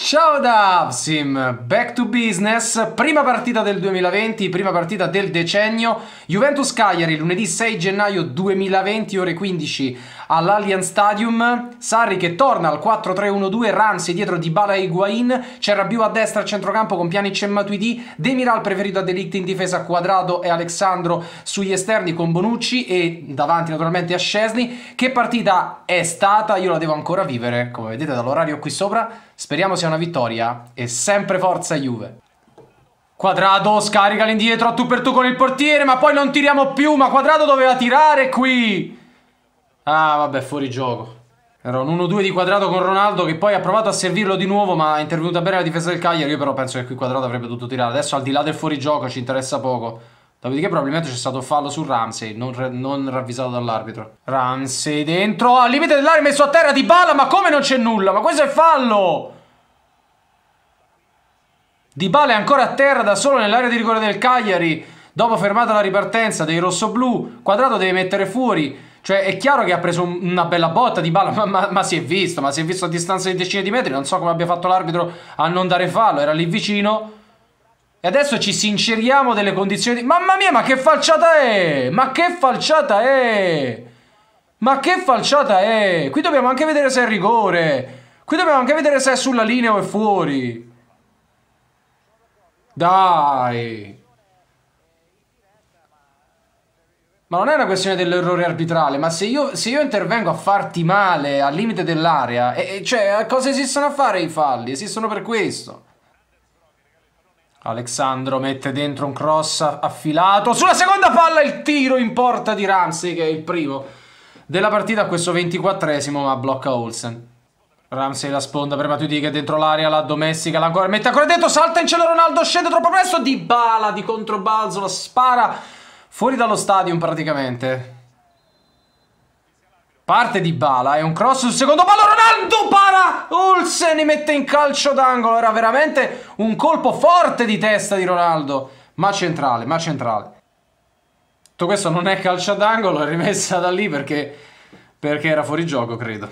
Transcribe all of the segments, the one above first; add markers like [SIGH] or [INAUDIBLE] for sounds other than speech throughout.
Ciao da Absim, back to business, prima partita del 2020, prima partita del decennio, Juventus Cagliari lunedì 6 gennaio 2020 ore 15 all'Allianz Stadium. Sarri che torna al 4-3-1-2, Ramsey dietro di Bala e Higuain, c'è Rabiu a destra al centrocampo con Pjanic e Matuidi, Demiral preferito a Delict in difesa, Quadrado e Alexandro sugli esterni con Bonucci e davanti naturalmente a Scesni. Che partita è stata? Io la devo ancora vivere, come vedete dall'orario qui sopra. Speriamo sia una vittoria e sempre forza Juve. Quadrado scarica l'indietro a tu per tu con il portiere, ma poi non tiriamo più, ma Quadrado doveva tirare qui! Ah, vabbè, fuori gioco. Era un 1-2 di quadrato con Ronaldo che poi ha provato a servirlo di nuovo ma è intervenuta bene la difesa del Cagliari. Io però penso che qui quadrato avrebbe dovuto tirare. Adesso al di là del fuorigioco ci interessa poco. Dopodiché probabilmente c'è stato fallo su Ramsey, non, non ravvisato dall'arbitro. Ramsey dentro, al limite dell'area messo a terra di Bala, ma come non c'è nulla? Ma questo è fallo! Di Bala è ancora a terra da solo nell'area di rigore del Cagliari. Dopo fermata la ripartenza dei rossoblù, Quadrato deve mettere fuori cioè, è chiaro che ha preso una bella botta di palla, [LAUGHS] ma, ma, ma, si è visto, ma si è visto a distanza di decine di metri. Non so come abbia fatto l'arbitro a non dare fallo, era lì vicino. E adesso ci sinceriamo delle condizioni di... Mamma mia, ma che falciata è! Ma che falciata è! Ma che falciata è! Qui dobbiamo anche vedere se è rigore. Qui dobbiamo anche vedere se è sulla linea o è fuori. Dai! Ma non è una questione dell'errore arbitrale, ma se io, se io, intervengo a farti male al limite dell'area, e, e cioè, cosa esistono a fare i falli? Esistono per questo. Alexandro mette dentro un cross affilato. Sulla seconda palla il tiro in porta di Ramsey, che è il primo della partita, a questo 24esimo, ma blocca Olsen. Ramsey la sponda per Matuidi che dentro l'area la domestica, l'ancora mette ancora dentro, salta in cielo Ronaldo, scende troppo presto, di bala di controbalzo, la spara Fuori dallo stadium praticamente. Parte di Bala e un cross sul secondo palo. Ronaldo para! Olsen mette in calcio d'angolo. Era veramente un colpo forte di testa di Ronaldo. Ma centrale, ma centrale. Tutto questo non è calcio d'angolo, è rimessa da lì perché, perché era fuori gioco, credo.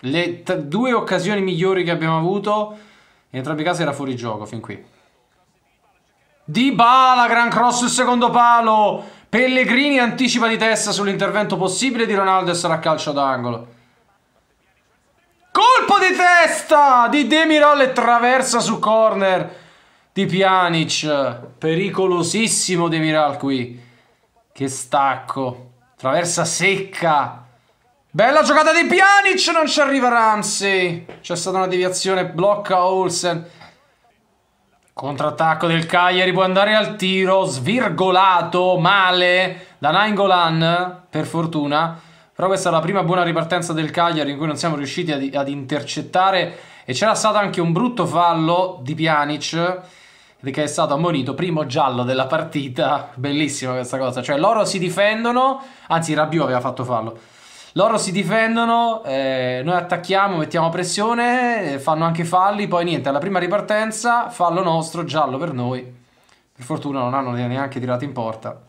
Le due occasioni migliori che abbiamo avuto, in entrambi i casi era fuori gioco fin qui. Di Bala, gran cross il secondo palo. Pellegrini anticipa di testa sull'intervento possibile di Ronaldo e sarà calcio d'angolo. Colpo di testa di Demirol e traversa su corner di Pjanic. Pericolosissimo Demiral qui. Che stacco. Traversa secca. Bella giocata di Pjanic, non ci arriva Ramsey. C'è stata una deviazione, blocca Olsen. Contrattacco del Cagliari può andare al tiro, svirgolato male da Nainggolan, per fortuna. Però questa è la prima buona ripartenza del Cagliari in cui non siamo riusciti ad, ad intercettare e c'era stato anche un brutto fallo di Pjanic che è stato ammonito primo giallo della partita. Bellissima questa cosa, cioè loro si difendono, anzi Rabiot aveva fatto fallo. Loro si difendono, eh, noi attacchiamo, mettiamo pressione, eh, fanno anche falli, poi niente, alla prima ripartenza, fallo nostro, giallo per noi. Per fortuna non hanno neanche tirato in porta.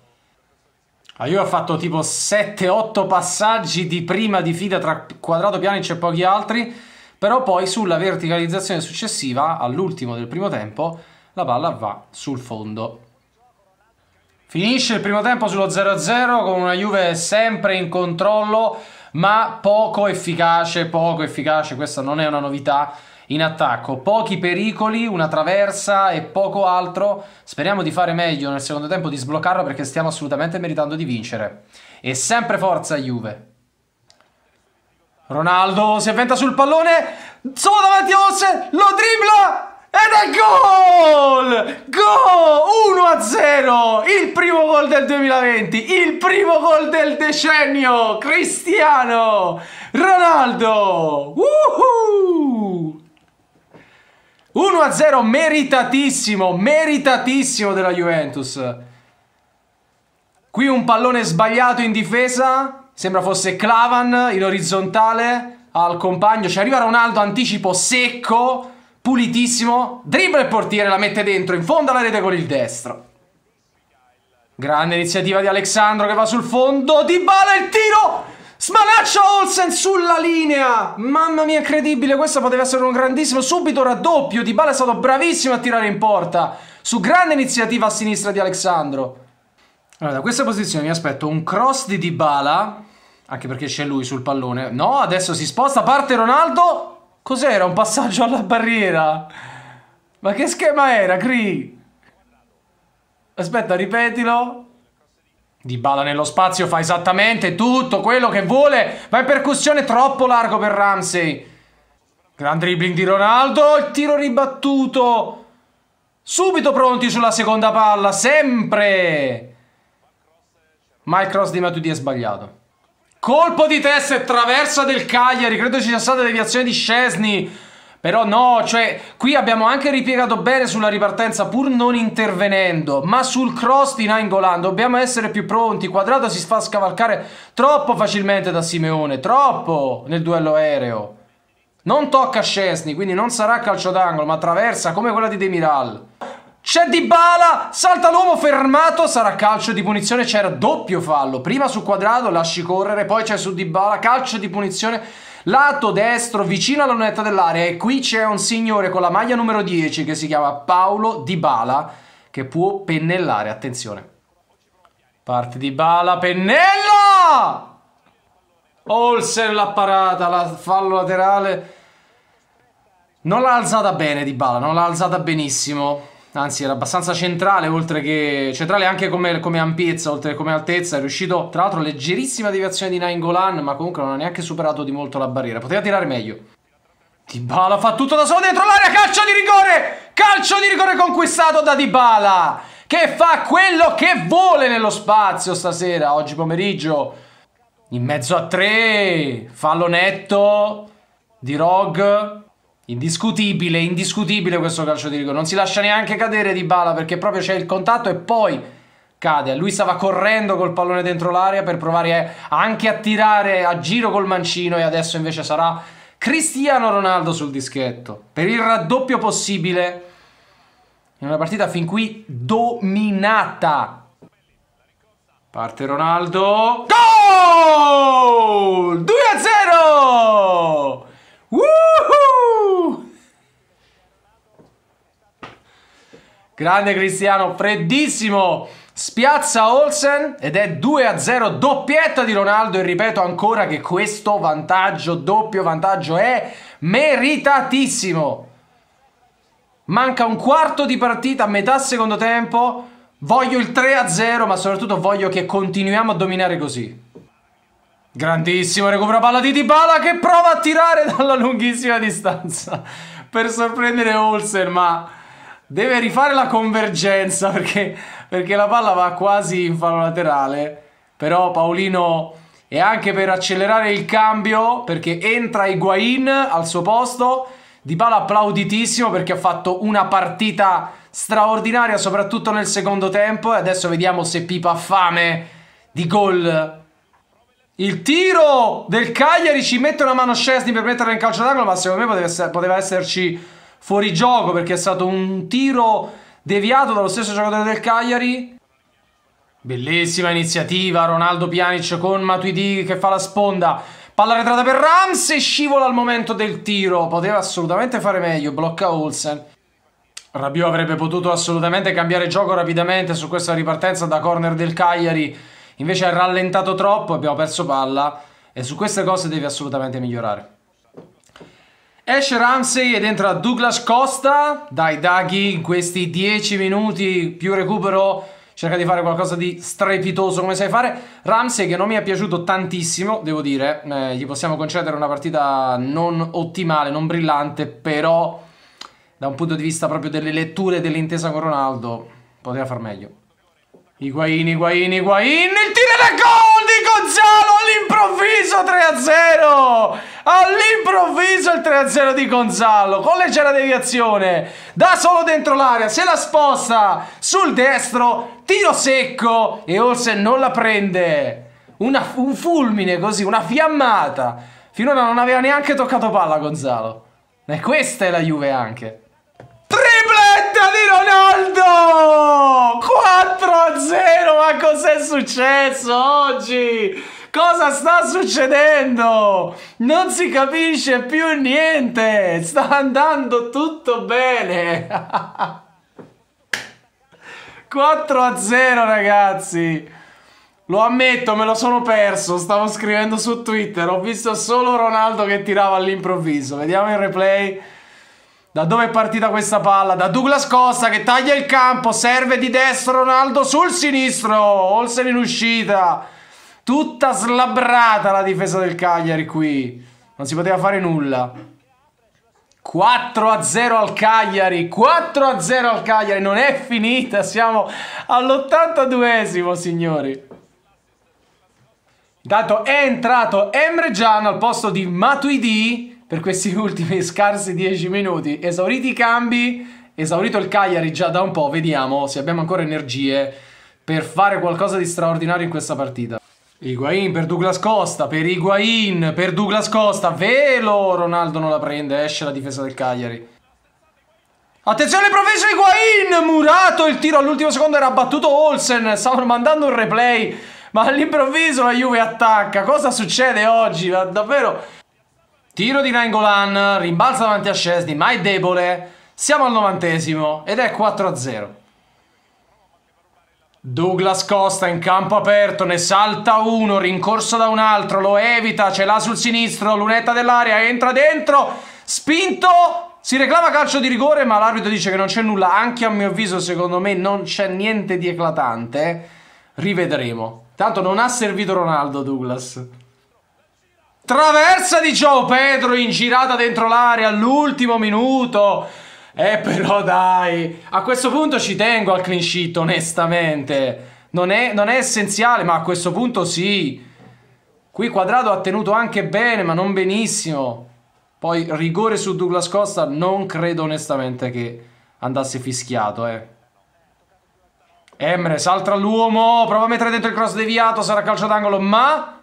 io ho fatto tipo 7-8 passaggi di prima di fila tra Quadrato, Pjanic e pochi altri, però poi sulla verticalizzazione successiva, all'ultimo del primo tempo, la palla va sul fondo. Finisce il primo tempo sullo 0-0 con una Juve sempre in controllo ma poco efficace, poco efficace, questa non è una novità in attacco. Pochi pericoli, una traversa e poco altro. Speriamo di fare meglio nel secondo tempo, di sbloccarlo perché stiamo assolutamente meritando di vincere. E sempre forza Juve. Ronaldo si avventa sul pallone, solo davanti a Osse, lo dribbla ed è gol! Go! 1 0! Il primo gol del 2020, il primo gol del decennio! Cristiano Ronaldo! Woohoo! 1 0 meritatissimo, meritatissimo della Juventus. Qui un pallone sbagliato in difesa, sembra fosse Clavan in orizzontale al compagno, ci arriva Ronaldo anticipo secco pulitissimo, dribble il portiere, la mette dentro, in fondo alla rete con il destro. Grande iniziativa di Alexandro che va sul fondo, Di Bala il tiro! Smanaccia Olsen sulla linea! Mamma mia, incredibile, questo poteva essere un grandissimo subito raddoppio, Di Bala è stato bravissimo a tirare in porta, su grande iniziativa a sinistra di Alexandro. Allora, da questa posizione mi aspetto un cross di Di Bala, anche perché c'è lui sul pallone. No, adesso si sposta, parte Ronaldo, Cos'era? Un passaggio alla barriera? Ma che schema era, Cree? Aspetta, ripetilo. Di bala nello spazio fa esattamente tutto quello che vuole. Ma è percussione troppo largo per Ramsey. Gran dribbling di Ronaldo. Il tiro ribattuto. Subito pronti sulla seconda palla. Sempre. Ma il cross di Matuidi è sbagliato. Colpo di testa e traversa del Cagliari. Credo ci sia stata deviazione di Scesni. Però no, cioè, qui abbiamo anche ripiegato bene sulla ripartenza pur non intervenendo, ma sul cross di Nainggolan dobbiamo essere più pronti. Quadrato si fa scavalcare troppo facilmente da Simeone, troppo nel duello aereo. Non tocca Scesni, quindi non sarà calcio d'angolo, ma attraversa come quella di Demiral. C'è Dybala, salta l'uomo fermato, sarà calcio di punizione, c'era doppio fallo, prima su quadrato, lasci correre, poi c'è su Dybala, calcio di punizione, lato destro, vicino alla lunetta dell'area e qui c'è un signore con la maglia numero 10 che si chiama Paolo Dybala che può pennellare, attenzione. Parte Dybala, pennella! Olsen la parata, la fallo laterale. Non l'ha alzata bene Dybala, non l'ha alzata benissimo anzi era abbastanza centrale oltre che centrale anche come, come, ampiezza oltre che come altezza è riuscito tra l'altro leggerissima deviazione di Nainggolan ma comunque non ha neanche superato di molto la barriera poteva tirare meglio Dybala fa tutto da solo dentro l'area calcio di rigore calcio di rigore conquistato da Dybala che fa quello che vuole nello spazio stasera oggi pomeriggio in mezzo a tre fallo netto di Rog Indiscutibile, indiscutibile questo calcio di rigore. Non si lascia neanche cadere di bala perché proprio c'è il contatto e poi cade. Lui stava correndo col pallone dentro l'area per provare anche a tirare a giro col mancino e adesso invece sarà Cristiano Ronaldo sul dischetto. Per il raddoppio possibile in una partita fin qui dominata. Parte Ronaldo. Gol! 2 0! Uh! Grande Cristiano, freddissimo! Spiazza Olsen ed è 2-0 doppietta di Ronaldo e ripeto ancora che questo vantaggio, doppio vantaggio è meritatissimo. Manca un quarto di partita, metà secondo tempo, voglio il 3-0 ma soprattutto voglio che continuiamo a dominare così. Grandissimo recupera palla di Dybala che prova a tirare dalla lunghissima distanza per sorprendere Olsen ma... Deve rifare la convergenza [LAUGHS] perché, perché la palla va quasi in fallo laterale. Però Paolino è anche per accelerare il cambio perché entra Higuain al suo posto. Di Pala applauditissimo perché ha fatto una partita straordinaria soprattutto nel secondo tempo e adesso vediamo se Pipa ha fame di gol. Il tiro del Cagliari ci mette una mano Scesni per metterla in calcio d'angolo ma secondo me poteva, esserci fuori gioco perché è stato un tiro deviato dallo stesso giocatore del Cagliari. Bellissima iniziativa, Ronaldo Pjanic con Matuidi che fa la sponda. Palla retrata per Rams e scivola al momento del tiro. Poteva assolutamente fare meglio, blocca Olsen. Rabiot avrebbe potuto assolutamente cambiare gioco rapidamente su questa ripartenza da corner del Cagliari. Invece ha rallentato troppo, abbiamo perso palla e su queste cose deve assolutamente migliorare. Esce Ramsey ed entra Douglas Costa dai Daghi in questi 10 minuti più recupero cerca di fare qualcosa di strepitoso come sai fare Ramsey che non mi è piaciuto tantissimo devo dire eh, gli possiamo concedere una partita non ottimale non brillante però da un punto di vista proprio delle letture dell'intesa con Ronaldo poteva far meglio Higuain, Higuain, Higuain il tiro da gol Gonzalo all'improvviso 3-0! All'improvviso il 3-0 di Gonzalo, con leggera deviazione, da solo dentro l'area, se la sposta sul destro, tiro secco e Olsen non la prende. Una, un fulmine così, una fiammata. Finora non aveva neanche toccato palla Gonzalo. E questa è la Juve anche. Ronaldo! 4-0, ma cos'è successo oggi? Cosa sta succedendo? Non si capisce più niente, sta andando tutto bene. 4-0 [LAUGHS] ragazzi. Lo ammetto, me lo sono perso. Stavo scrivendo su Twitter. Ho visto solo Ronaldo che tirava all'improvviso. Vediamo il replay. Da dove è partita questa palla? Da Douglas Costa che taglia il campo, serve di destro Ronaldo sul sinistro, Olsen in uscita. Tutta slabrata la difesa del Cagliari qui. Non si poteva fare nulla. 4 0 al Cagliari, 4 0 al Cagliari, non è finita, siamo all'82esimo signori. Intanto è entrato Emre Gian al posto di Matuidi per questi [LAUGHS] ultimi scarsi 10 minuti. Esauriti i cambi, esaurito il Cagliari già da un po', vediamo se abbiamo ancora energie per fare qualcosa di straordinario in questa partita. Higuain per Douglas Costa, per Higuain, per Douglas Costa, velo, Ronaldo non la prende, esce la difesa del Cagliari. Attenzione proviso Higuain, murato il tiro all'ultimo secondo, era battuto Olsen, stavano mandando un replay, ma all'improvviso la Juve attacca, cosa succede oggi? davvero Tiro di Nangolan, rimbalza davanti a Scesni, ma è debole. Siamo al novantesimo ed è 4-0. Douglas Costa in campo aperto, ne salta uno, rincorso da un altro, lo evita, ce l'ha sul sinistro, lunetta dell'area, entra dentro, spinto, si reclama calcio di rigore, ma l'arbitro dice che non c'è nulla. Anche a mio avviso, secondo me, non c'è niente di eclatante. Rivedremo. Tanto non ha servito Ronaldo Douglas. Traversa di Gio Pedro in girata dentro l'area all'ultimo minuto. Eh però dai, a questo punto ci tengo al clean sheet onestamente. Non è, non è essenziale ma a questo punto sì. Qui quadrato ha tenuto anche bene ma non benissimo. Poi rigore su Douglas Costa non credo onestamente che andasse fischiato eh. Emre salta l'uomo, prova a mettere dentro il cross deviato, sarà calcio d'angolo ma...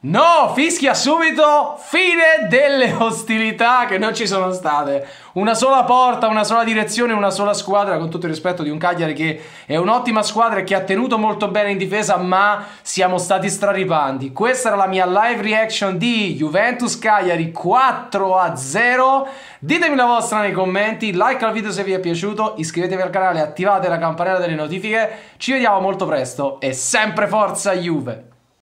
No, fischia subito, fine delle [LAUGHS] ostilità che non ci sono state. Una sola porta, una sola direzione, una sola squadra, con tutto il rispetto di un Cagliari che è un'ottima squadra e che ha tenuto molto bene in difesa, ma siamo stati straripanti. Questa era la mia live reaction di Juventus Cagliari 4-0. Ditemi la vostra nei commenti, like al video se vi è piaciuto, iscrivetevi al canale, attivate la campanella delle notifiche. Ci vediamo molto presto e sempre forza Juve!